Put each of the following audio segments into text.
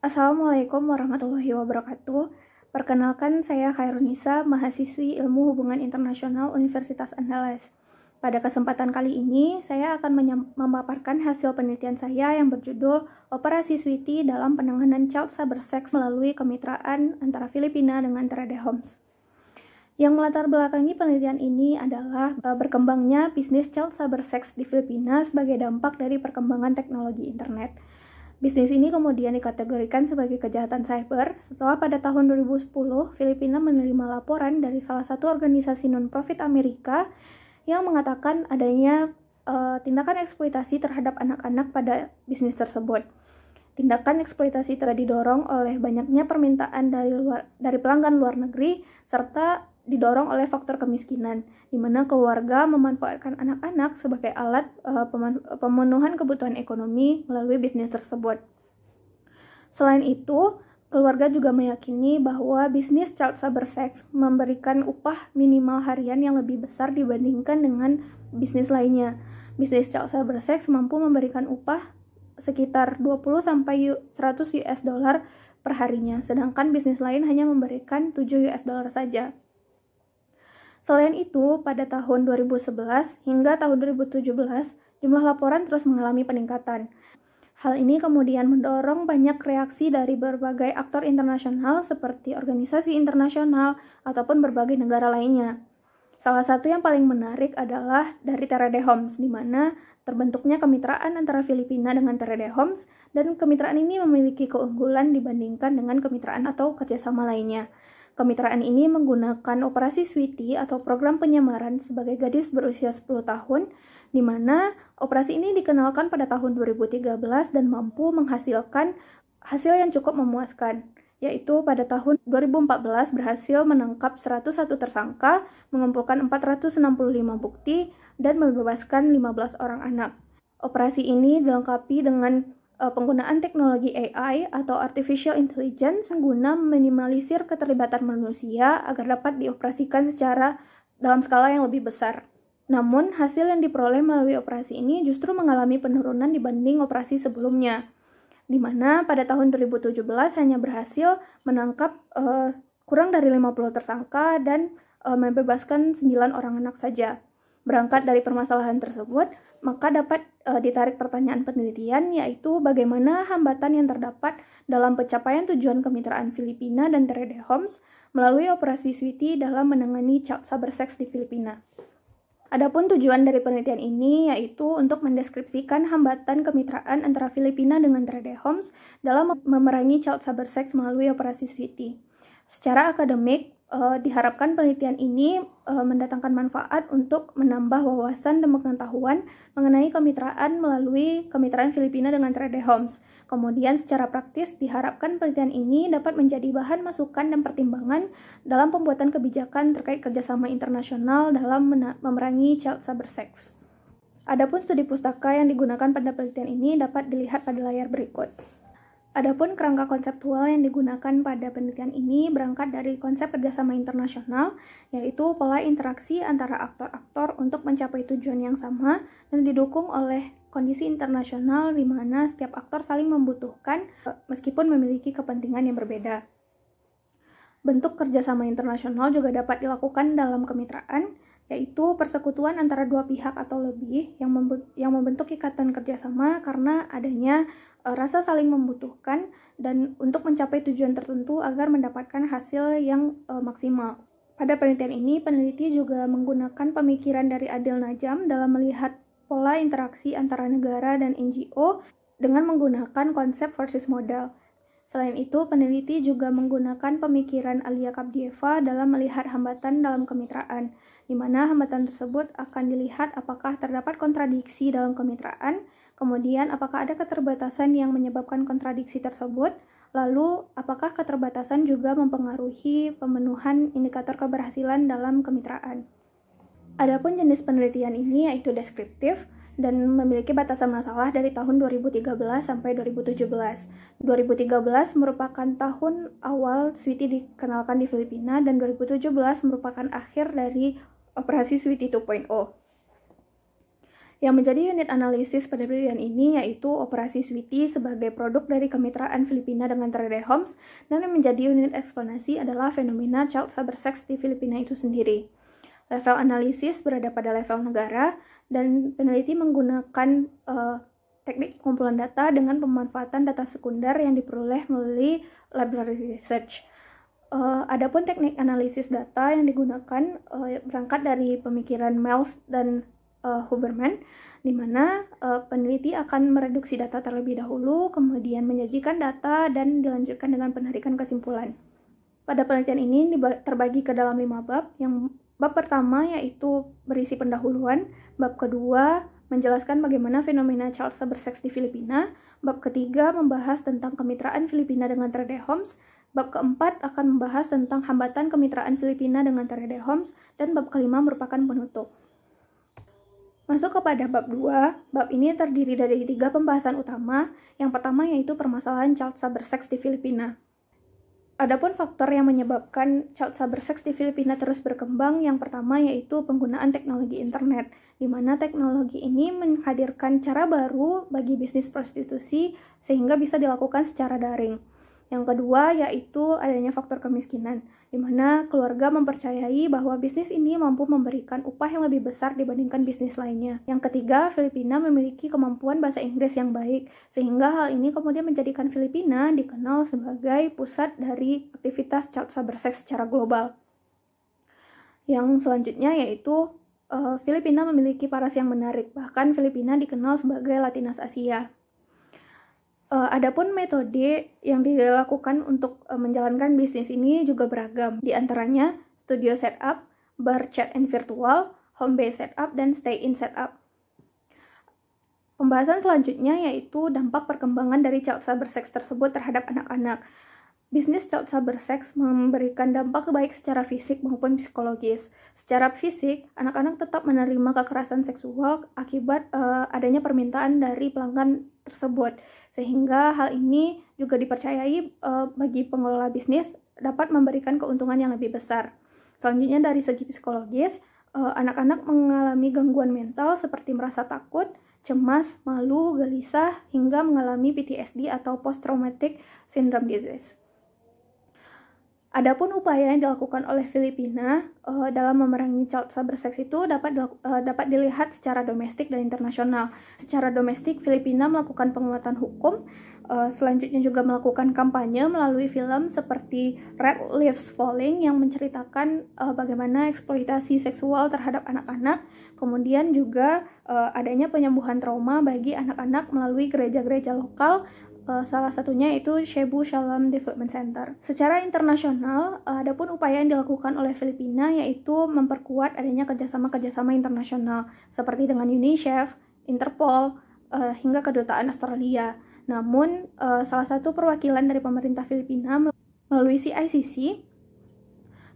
Assalamualaikum warahmatullahi wabarakatuh. Perkenalkan, saya Khairunisa, mahasiswi Ilmu Hubungan Internasional Universitas Andalas. Pada kesempatan kali ini, saya akan memaparkan hasil penelitian saya yang berjudul Operasi Switi dalam penanganan child cyber melalui kemitraan antara Filipina dengan Trade Homes. Yang melatar belakangi penelitian ini adalah eh, berkembangnya bisnis child cyber di Filipina sebagai dampak dari perkembangan teknologi internet Bisnis ini kemudian dikategorikan sebagai kejahatan cyber setelah pada tahun 2010 Filipina menerima laporan dari salah satu organisasi non-profit Amerika yang mengatakan adanya uh, tindakan eksploitasi terhadap anak-anak pada bisnis tersebut. Tindakan eksploitasi telah didorong oleh banyaknya permintaan dari luar dari pelanggan luar negeri serta didorong oleh faktor kemiskinan, di mana keluarga memanfaatkan anak-anak sebagai alat uh, pemenuhan kebutuhan ekonomi melalui bisnis tersebut. Selain itu, keluarga juga meyakini bahwa bisnis child cyber sex memberikan upah minimal harian yang lebih besar dibandingkan dengan bisnis lainnya. Bisnis child cyber sex mampu memberikan upah sekitar 20 sampai 100 US dollar perharinya, sedangkan bisnis lain hanya memberikan 7 US dollar saja. Selain itu, pada tahun 2011 hingga tahun 2017, jumlah laporan terus mengalami peningkatan. Hal ini kemudian mendorong banyak reaksi dari berbagai aktor internasional seperti organisasi internasional ataupun berbagai negara lainnya. Salah satu yang paling menarik adalah dari Terede Homes, di mana terbentuknya kemitraan antara Filipina dengan Terede Homes, dan kemitraan ini memiliki keunggulan dibandingkan dengan kemitraan atau kerjasama lainnya. Kemitraan ini menggunakan operasi Sweety atau program penyamaran sebagai gadis berusia 10 tahun, di mana operasi ini dikenalkan pada tahun 2013 dan mampu menghasilkan hasil yang cukup memuaskan yaitu pada tahun 2014 berhasil menangkap 101 tersangka, mengumpulkan 465 bukti, dan membebaskan 15 orang anak. Operasi ini dilengkapi dengan Eh, penggunaan teknologi AI atau artificial intelligence guna minimalisir keterlibatan manusia agar dapat dioperasikan secara dalam skala yang lebih besar. Namun, hasil yang diperoleh melalui operasi ini justru mengalami penurunan dibanding operasi sebelumnya, di mana pada tahun 2017 hanya berhasil menangkap uh, kurang dari 50 tersangka dan uh, membebaskan 9 orang anak saja. Berangkat dari permasalahan tersebut, maka dapat e, ditarik pertanyaan penelitian yaitu bagaimana hambatan yang terdapat dalam pencapaian tujuan kemitraan Filipina dan Trade Homes melalui operasi Switi dalam menangani child cyber sex di Filipina. Adapun tujuan dari penelitian ini yaitu untuk mendeskripsikan hambatan kemitraan antara Filipina dengan Trade Homes dalam memerangi child cyber sex melalui operasi Switi. Secara akademik, Uh, diharapkan penelitian ini uh, mendatangkan manfaat untuk menambah wawasan dan pengetahuan mengenai kemitraan melalui kemitraan Filipina dengan Trade Homes. Kemudian secara praktis diharapkan penelitian ini dapat menjadi bahan masukan dan pertimbangan dalam pembuatan kebijakan terkait kerjasama internasional dalam memerangi child cyber sex. Adapun studi pustaka yang digunakan pada penelitian ini dapat dilihat pada layar berikut. Adapun kerangka konseptual yang digunakan pada penelitian ini berangkat dari konsep kerjasama internasional, yaitu pola interaksi antara aktor-aktor untuk mencapai tujuan yang sama dan didukung oleh kondisi internasional di mana setiap aktor saling membutuhkan eh, meskipun memiliki kepentingan yang berbeda. Bentuk kerjasama internasional juga dapat dilakukan dalam kemitraan, yaitu persekutuan antara dua pihak atau lebih yang, yang membentuk ikatan kerjasama karena adanya e, rasa saling membutuhkan dan untuk mencapai tujuan tertentu agar mendapatkan hasil yang e, maksimal. Pada penelitian ini, peneliti juga menggunakan pemikiran dari Adil Najam dalam melihat pola interaksi antara negara dan NGO dengan menggunakan konsep versus modal. Selain itu, peneliti juga menggunakan pemikiran Alia Kapdieva dalam melihat hambatan dalam kemitraan di mana hambatan tersebut akan dilihat apakah terdapat kontradiksi dalam kemitraan, kemudian apakah ada keterbatasan yang menyebabkan kontradiksi tersebut, lalu apakah keterbatasan juga mempengaruhi pemenuhan indikator keberhasilan dalam kemitraan. Adapun jenis penelitian ini yaitu deskriptif, dan memiliki batasan masalah dari tahun 2013 sampai 2017. 2013 merupakan tahun awal Switi dikenalkan di Filipina dan 2017 merupakan akhir dari operasi Point 2.0. Yang menjadi unit analisis pada penelitian ini yaitu operasi Switi sebagai produk dari kemitraan Filipina dengan Trade Homes dan yang menjadi unit eksplanasi adalah fenomena child cyber di Filipina itu sendiri. Level analisis berada pada level negara dan peneliti menggunakan uh, teknik kumpulan data dengan pemanfaatan data sekunder yang diperoleh melalui library research. Uh, adapun teknik analisis data yang digunakan uh, berangkat dari pemikiran Miles dan uh, Huberman, di mana uh, peneliti akan mereduksi data terlebih dahulu, kemudian menyajikan data dan dilanjutkan dengan penarikan kesimpulan. Pada penelitian ini terbagi ke dalam lima bab, yang bab pertama yaitu berisi pendahuluan, bab kedua menjelaskan bagaimana fenomena Charles berseks di Filipina, bab ketiga membahas tentang kemitraan Filipina dengan Trade Homes, Bab keempat akan membahas tentang hambatan kemitraan Filipina dengan Tarede Homes, dan bab kelima merupakan penutup. Masuk kepada bab dua, bab ini terdiri dari tiga pembahasan utama. Yang pertama yaitu permasalahan child saber di Filipina. Adapun faktor yang menyebabkan child saber di Filipina terus berkembang, yang pertama yaitu penggunaan teknologi internet, di mana teknologi ini menghadirkan cara baru bagi bisnis prostitusi sehingga bisa dilakukan secara daring. Yang kedua yaitu adanya faktor kemiskinan, di mana keluarga mempercayai bahwa bisnis ini mampu memberikan upah yang lebih besar dibandingkan bisnis lainnya. Yang ketiga, Filipina memiliki kemampuan bahasa Inggris yang baik, sehingga hal ini kemudian menjadikan Filipina dikenal sebagai pusat dari aktivitas child labor secara global. Yang selanjutnya yaitu uh, Filipina memiliki paras yang menarik, bahkan Filipina dikenal sebagai Latinas Asia. Uh, adapun metode yang dilakukan untuk uh, menjalankan bisnis ini juga beragam. Di antaranya studio setup, bar chat and virtual, home base setup dan stay in setup. Pembahasan selanjutnya yaitu dampak perkembangan dari child cyber sex tersebut terhadap anak-anak. Bisnis cyber berseks memberikan dampak baik secara fisik maupun psikologis. Secara fisik, anak-anak tetap menerima kekerasan seksual akibat uh, adanya permintaan dari pelanggan tersebut. Sehingga hal ini juga dipercayai uh, bagi pengelola bisnis dapat memberikan keuntungan yang lebih besar. Selanjutnya dari segi psikologis, anak eh, anak-anak mengalami gangguan mental seperti merasa takut, cemas, malu, gelisah, hingga mengalami PTSD atau post traumatic syndrome disease. Adapun upaya yang dilakukan oleh Filipina uh, dalam memerangi child cyber sex itu dapat uh, dapat dilihat secara domestik dan internasional. Secara domestik, Filipina melakukan penguatan hukum, uh, selanjutnya juga melakukan kampanye melalui film seperti Red Leaves Falling yang menceritakan uh, bagaimana eksploitasi seksual terhadap anak-anak, kemudian juga uh, adanya penyembuhan trauma bagi anak-anak melalui gereja-gereja lokal uh, salah satunya itu Shebu Shalom Development Center. Secara internasional, uh, eh, ada pun upaya yang dilakukan oleh Filipina yaitu memperkuat adanya kerjasama-kerjasama internasional seperti dengan UNICEF, Interpol, uh, hingga kedutaan Australia. Namun, uh, salah satu perwakilan dari pemerintah Filipina melalui CICC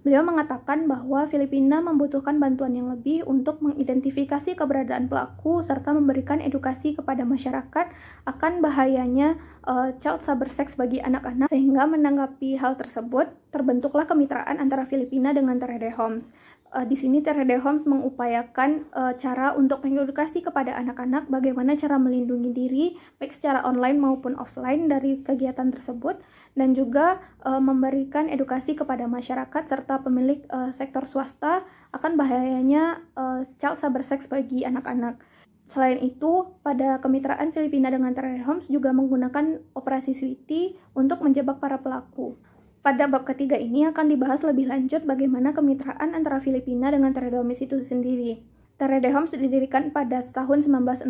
Beliau mengatakan bahwa Filipina membutuhkan bantuan yang lebih untuk mengidentifikasi keberadaan pelaku serta memberikan edukasi kepada masyarakat akan bahayanya uh, child cyber bagi anak-anak sehingga menanggapi hal tersebut terbentuklah kemitraan antara Filipina dengan Terede Homes. Uh, di sini Terede Homes mengupayakan uh, cara untuk mengedukasi kepada anak-anak bagaimana cara melindungi diri baik secara online maupun offline dari kegiatan tersebut dan juga uh, memberikan edukasi kepada masyarakat serta pemilik uh, sektor swasta akan bahayanya uh, child cyber bagi anak-anak. Selain itu, pada kemitraan Filipina dengan Terror Homes juga menggunakan operasi Switi untuk menjebak para pelaku. Pada bab ketiga ini akan dibahas lebih lanjut bagaimana kemitraan antara Filipina dengan Terror Homes itu sendiri. Terre Homes didirikan pada tahun 1960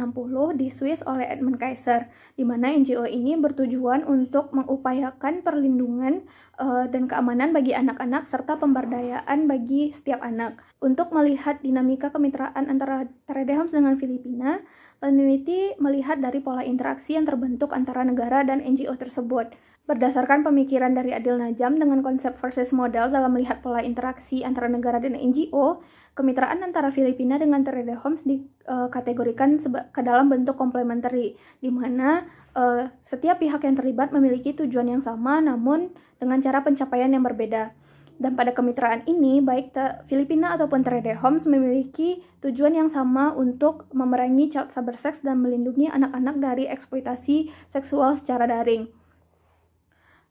di Swiss oleh Edmund Kaiser, di mana NGO ini bertujuan untuk mengupayakan perlindungan uh, dan keamanan bagi anak-anak serta pemberdayaan bagi setiap anak. Untuk melihat dinamika kemitraan antara Terre Homes dengan Filipina, peneliti melihat dari pola interaksi yang terbentuk antara negara dan NGO tersebut. Berdasarkan pemikiran dari Adil Najam dengan konsep versus modal dalam melihat pola interaksi antara negara dan NGO, kemitraan antara Filipina dengan Terede Homes dikategorikan eh, uh, ke dalam bentuk komplementari, di mana uh, setiap pihak yang terlibat memiliki tujuan yang sama, namun dengan cara pencapaian yang berbeda. Dan pada kemitraan ini, baik Filipina ataupun Terede Homes memiliki tujuan yang sama untuk memerangi child cyber sex dan melindungi anak-anak dari eksploitasi seksual secara daring.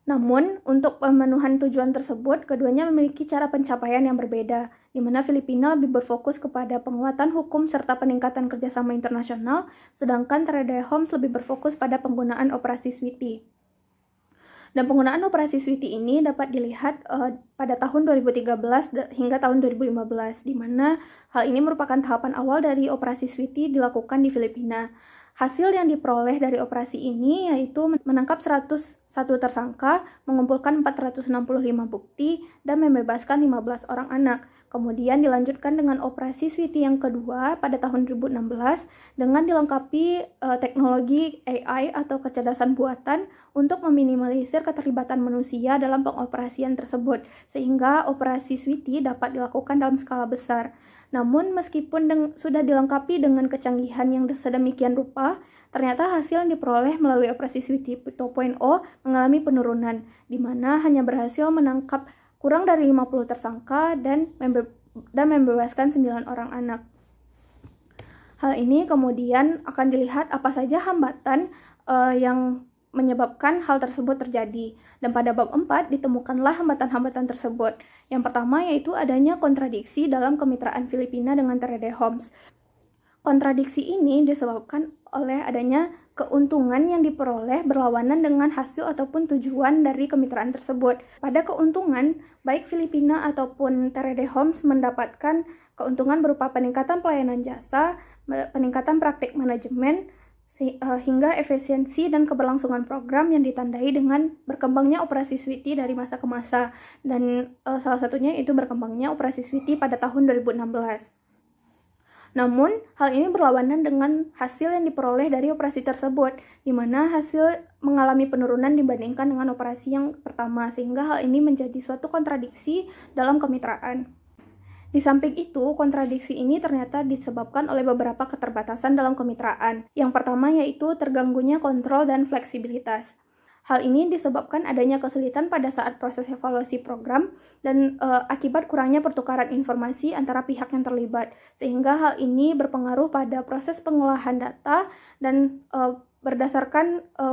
Namun, untuk pemenuhan tujuan tersebut, keduanya memiliki cara pencapaian yang berbeda di mana Filipina lebih berfokus kepada penguatan hukum serta peningkatan kerjasama internasional, sedangkan Tradai Homes lebih berfokus pada penggunaan operasi SWITI. Dan penggunaan operasi SWITI ini dapat dilihat uh, pada tahun 2013 hingga tahun 2015, di mana hal ini merupakan tahapan awal dari operasi SWITI dilakukan di Filipina. Hasil yang diperoleh dari operasi ini yaitu menangkap 101 tersangka, mengumpulkan 465 bukti, dan membebaskan 15 orang anak. Kemudian dilanjutkan dengan operasi Sweety yang kedua pada tahun 2016 dengan dilengkapi uh, teknologi AI atau kecerdasan buatan untuk meminimalisir keterlibatan manusia dalam pengoperasian tersebut sehingga operasi Sweety dapat dilakukan dalam skala besar. Namun meskipun deng sudah dilengkapi dengan kecanggihan yang sedemikian rupa, ternyata hasil yang diperoleh melalui operasi Sweety 2.0 mengalami penurunan di mana hanya berhasil menangkap kurang dari 50 tersangka dan membe dan membebaskan 9 orang anak. Hal ini kemudian akan dilihat apa saja hambatan uh, yang menyebabkan hal tersebut terjadi. Dan pada bab 4 ditemukanlah hambatan-hambatan tersebut. Yang pertama yaitu adanya kontradiksi dalam kemitraan Filipina dengan Terede Homes. Kontradiksi ini disebabkan oleh adanya keuntungan yang diperoleh berlawanan dengan hasil ataupun tujuan dari kemitraan tersebut. Pada keuntungan, baik Filipina ataupun Terede Homes mendapatkan keuntungan berupa peningkatan pelayanan jasa, peningkatan praktik manajemen, e, hingga efisiensi dan keberlangsungan program yang ditandai dengan berkembangnya operasi Switi dari masa ke masa dan uh, salah satunya itu berkembangnya operasi Switi pada tahun 2016. Namun, hal ini berlawanan dengan hasil yang diperoleh dari operasi tersebut, di mana hasil mengalami penurunan dibandingkan dengan operasi yang pertama, sehingga hal ini menjadi suatu kontradiksi dalam kemitraan. Di samping itu, kontradiksi ini ternyata disebabkan oleh beberapa keterbatasan dalam kemitraan. Yang pertama yaitu terganggunya kontrol dan fleksibilitas. Hal ini disebabkan adanya kesulitan pada saat proses evaluasi program dan e, akibat kurangnya pertukaran informasi antara pihak yang terlibat, sehingga hal ini berpengaruh pada proses pengolahan data dan e, berdasarkan e,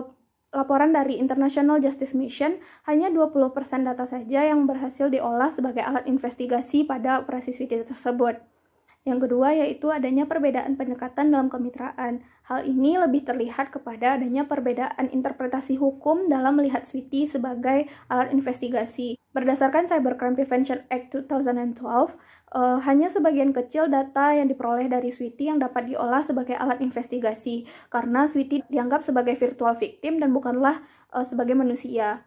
laporan dari International Justice Mission, hanya 20% data saja yang berhasil diolah sebagai alat investigasi pada operasi Switi tersebut. Yang kedua yaitu adanya perbedaan pendekatan dalam kemitraan. Hal ini lebih terlihat kepada adanya perbedaan interpretasi hukum dalam melihat Switi sebagai alat investigasi. Berdasarkan Cybercrime Prevention Act 2012, uh, eh, hanya sebagian kecil data yang diperoleh dari Switi yang dapat diolah sebagai alat investigasi karena Switi dianggap sebagai virtual victim dan bukanlah uh, sebagai manusia.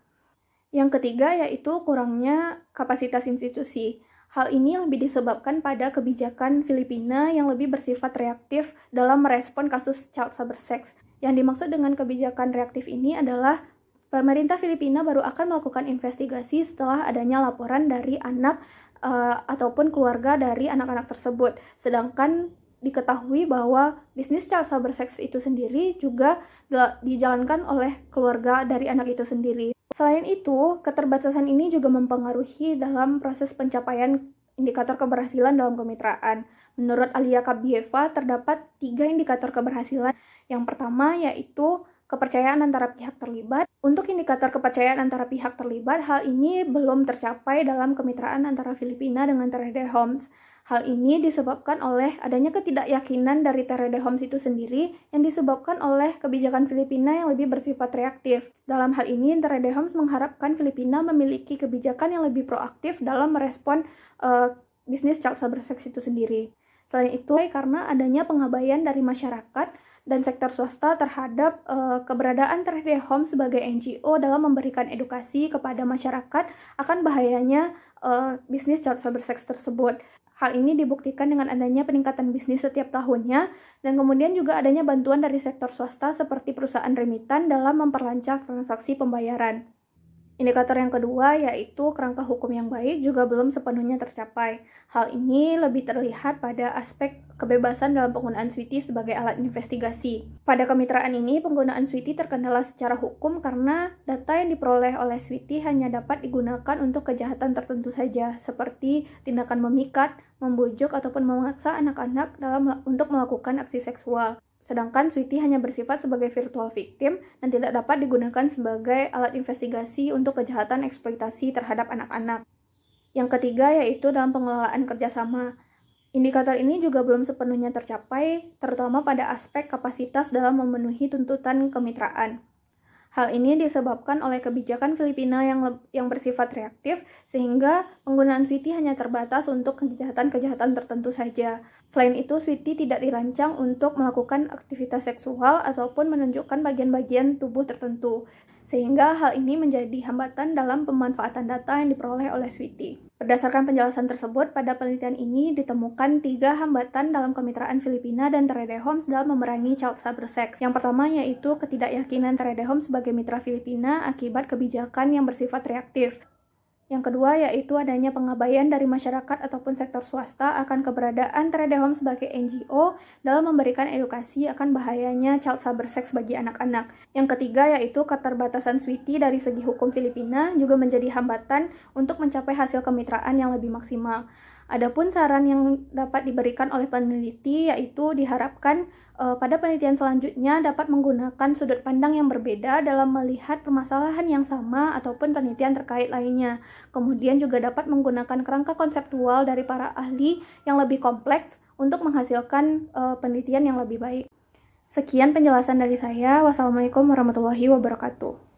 Yang ketiga yaitu kurangnya kapasitas institusi. Hal ini lebih disebabkan pada kebijakan Filipina yang lebih bersifat reaktif dalam merespon kasus child cyber Yang dimaksud dengan kebijakan reaktif ini adalah pemerintah Filipina baru akan melakukan investigasi setelah adanya laporan dari anak uh, ataupun keluarga dari anak-anak tersebut. Sedangkan diketahui bahwa bisnis child cyber itu sendiri juga dijalankan oleh keluarga dari anak itu sendiri. Selain itu, keterbatasan ini juga mempengaruhi dalam proses pencapaian indikator keberhasilan dalam kemitraan. Menurut Alia Kabieva, terdapat tiga indikator keberhasilan. Yang pertama yaitu kepercayaan antara pihak terlibat. Untuk indikator kepercayaan antara pihak terlibat, hal ini belum tercapai dalam kemitraan antara Filipina dengan Trade Homes. Hal ini disebabkan oleh adanya ketidakyakinan dari Terede Homes itu sendiri yang disebabkan oleh kebijakan Filipina yang lebih bersifat reaktif. Dalam hal ini, Terede Homes mengharapkan Filipina memiliki kebijakan yang lebih proaktif dalam merespon uh, bisnis child cyber sex itu sendiri. Selain itu, karena adanya pengabaian dari masyarakat dan sektor swasta terhadap uh, keberadaan Terede Homes sebagai NGO dalam memberikan edukasi kepada masyarakat akan bahayanya uh, bisnis child cyber sex tersebut. Hal ini dibuktikan dengan adanya peningkatan bisnis setiap tahunnya dan kemudian juga adanya bantuan dari sektor swasta seperti perusahaan remitan dalam memperlancar transaksi pembayaran. Indikator yang kedua yaitu kerangka hukum yang baik juga belum sepenuhnya tercapai. Hal ini lebih terlihat pada aspek kebebasan dalam penggunaan Switi sebagai alat investigasi. Pada kemitraan ini, penggunaan Switi terkendala secara hukum karena data yang diperoleh oleh Switi hanya dapat digunakan untuk kejahatan tertentu saja, seperti tindakan memikat, membujuk, ataupun memaksa anak-anak dalam untuk melakukan aksi seksual. Sedangkan Sweetie hanya bersifat sebagai virtual victim dan tidak dapat digunakan sebagai alat investigasi untuk kejahatan eksploitasi terhadap anak-anak. Yang ketiga yaitu dalam pengelolaan kerjasama. Indikator ini juga belum sepenuhnya tercapai, terutama pada aspek kapasitas dalam memenuhi tuntutan kemitraan. Hal ini disebabkan oleh kebijakan Filipina yang yang bersifat reaktif sehingga penggunaan Switi hanya terbatas untuk kejahatan-kejahatan tertentu saja. Selain itu, Switi tidak dirancang untuk melakukan aktivitas seksual ataupun menunjukkan bagian-bagian tubuh tertentu sehingga hal ini menjadi hambatan dalam pemanfaatan data yang diperoleh oleh Switi. Berdasarkan penjelasan tersebut, pada penelitian ini ditemukan tiga hambatan dalam kemitraan Filipina dan Terede Homes dalam memerangi child cyber sex. Yang pertama yaitu ketidakyakinan Terede Homes sebagai mitra Filipina akibat kebijakan yang bersifat reaktif. Yang kedua yaitu adanya pengabaian dari masyarakat ataupun sektor swasta akan keberadaan Trade Home sebagai NGO dalam memberikan edukasi akan bahayanya child cyber sex bagi anak-anak. Yang ketiga yaitu keterbatasan Switi dari segi hukum Filipina juga menjadi hambatan untuk mencapai hasil kemitraan yang lebih maksimal. Adapun saran yang dapat diberikan oleh peneliti yaitu diharapkan e, pada penelitian selanjutnya dapat menggunakan sudut pandang yang berbeda dalam melihat permasalahan yang sama ataupun penelitian terkait lainnya. Kemudian juga dapat menggunakan kerangka konseptual dari para ahli yang lebih kompleks untuk menghasilkan e, penelitian yang lebih baik. Sekian penjelasan dari saya. Wassalamualaikum warahmatullahi wabarakatuh.